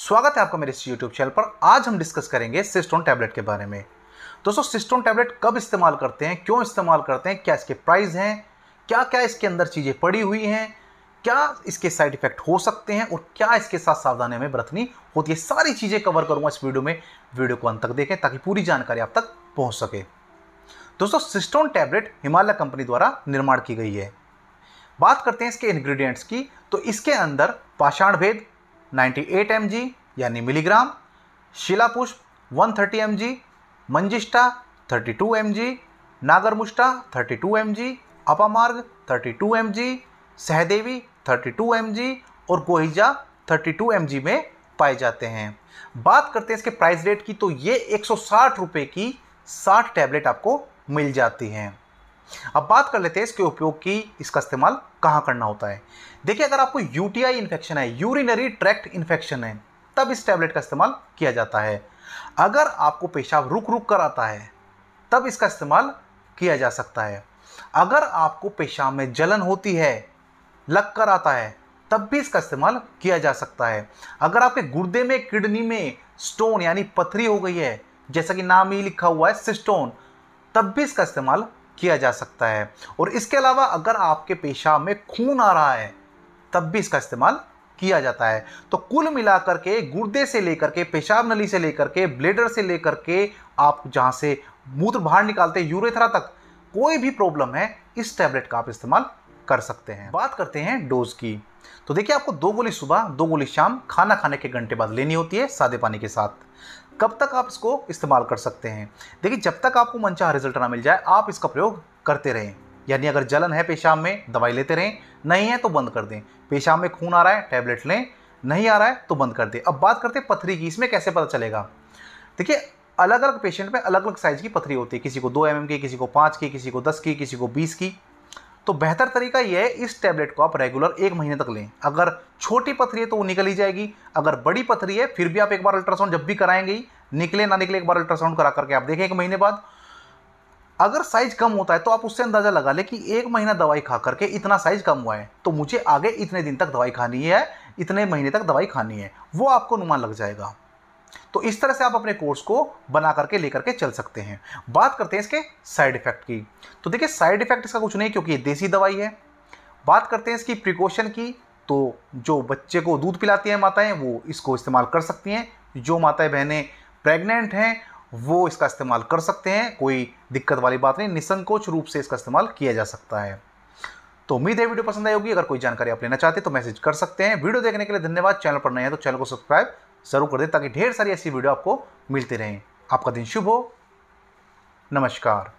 स्वागत है आपका मेरे इस यूट्यूब चैनल पर आज हम डिस्कस करेंगे सिस्टोन टैबलेट के बारे में दोस्तों सिस्टोन टैबलेट कब इस्तेमाल करते हैं क्यों इस्तेमाल करते हैं क्या इसके प्राइस हैं क्या क्या इसके अंदर चीज़ें पड़ी हुई हैं क्या इसके साइड इफेक्ट हो सकते हैं और क्या इसके साथ सावधानी हमें बरतनी होती है सारी चीज़ें कवर करूँगा इस वीडियो में वीडियो को अंत तक देखें ताकि पूरी जानकारी आप तक पहुँच सके दोस्तों सिस्टोन टैबलेट हिमालय कंपनी द्वारा निर्माण की गई है बात करते हैं इसके इंग्रेडिएंट्स की तो इसके अंदर पाषाण भेद 98 mg यानी मिलीग्राम शिलापुष्प 130 थर्टी मंजिष्टा 32 mg नागरमुष्टा 32 mg अपामार्ग 32 mg सहदेवी 32 mg और गोहिजा 32 mg में पाए जाते हैं बात करते हैं इसके प्राइस रेट की तो ये एक सौ की 60 टैबलेट आपको मिल जाती हैं अब बात कर लेते हैं इसके उपयोग की इसका इस्तेमाल कहाँ करना होता है देखिए अगर आपको यूटीआई इन्फेक्शन है यूरिनरी ट्रैक्ट इन्फेक्शन है तब इस टैबलेट का इस्तेमाल किया जाता है अगर आपको पेशाब रुक रुक कर आता है तब इसका इस्तेमाल किया जा सकता है अगर आपको पेशाब में जलन होती है लग कर आता है तब भी इसका इस्तेमाल किया जा सकता है अगर आपके गुर्दे में किडनी में स्टोन यानी पथरी हो गई है जैसा कि नाम ही लिखा हुआ है सिस्टोन तब भी इसका इस्तेमाल किया जा सकता है और इसके अलावा अगर आपके पेशाब में खून आ रहा है तब भी इसका इस्तेमाल किया जाता है तो कुल मिलाकर के गुर्दे से लेकर के पेशाब नली से लेकर के ब्लेडर से लेकर के आप जहाँ से मूत्र बाहर निकालते हैं यूरेथरा तक कोई भी प्रॉब्लम है इस टैबलेट का आप इस्तेमाल कर सकते हैं बात करते हैं डोज की तो देखिए आपको दो गोली सुबह दो गोली शाम खाना खाने के घंटे बाद लेनी होती है सादे पानी के साथ कब तक आप इसको इस्तेमाल कर सकते हैं देखिए जब तक आपको मनचाहा रिजल्ट ना मिल जाए आप इसका प्रयोग करते रहें यानी अगर जलन है पेशाब में दवाई लेते रहें नहीं है तो बंद कर दें पेशाब में खून आ रहा है टैबलेट लें नहीं आ रहा है तो बंद कर दें अब बात करते हैं पथरी की इसमें कैसे पता चलेगा देखिए अलग अलग पेशेंट में अलग अलग साइज़ की पथरी होती है किसी को दो एम एम की किसी को पाँच की किसी को दस की किसी को बीस की तो बेहतर तरीका यह है इस टैबलेट को आप रेगुलर एक महीने तक लें अगर छोटी पथरी है तो वो निकल ही जाएगी अगर बड़ी पथरी है फिर भी आप एक बार अल्ट्रासाउंड जब भी कराएंगे निकले ना निकले एक बार अल्ट्रासाउंड करा करके आप देखें एक महीने बाद अगर साइज कम होता है तो आप उससे अंदाज़ा लगा लें कि एक महीना दवाई खा करके इतना साइज कम हुआ है तो मुझे आगे इतने दिन तक दवाई खानी है इतने महीने तक दवाई खानी है वो आपको अनुमान लग जाएगा तो इस तरह से आप अपने कोर्स को बना करके लेकर के चल सकते हैं बात करते हैं इसके साइड इफेक्ट की तो देखिए साइड इफेक्ट इसका कुछ नहीं क्योंकि ये देसी दवाई है बात करते हैं इसकी प्रिकॉशन की तो जो बच्चे को दूध पिलाती हैं माताएं वो इसको इस्तेमाल कर सकती हैं जो माताएं बहनें प्रेग्नेंट हैं वो इसका इस्तेमाल कर सकते हैं कोई दिक्कत वाली बात नहीं निसंकोच रूप से इसका इस्तेमाल किया जा सकता है तो उम्मीद है वीडियो पसंद आई होगी अगर कोई जानकारी आप लेना चाहते हैं तो मैसेज कर सकते हैं वीडियो देखने के लिए धन्यवाद चैनल पर नए हैं तो चैनल को सब्सक्राइब ज़रूर कर दें ताकि ढेर सारी ऐसी वीडियो आपको मिलती रहें आपका दिन शुभ हो नमस्कार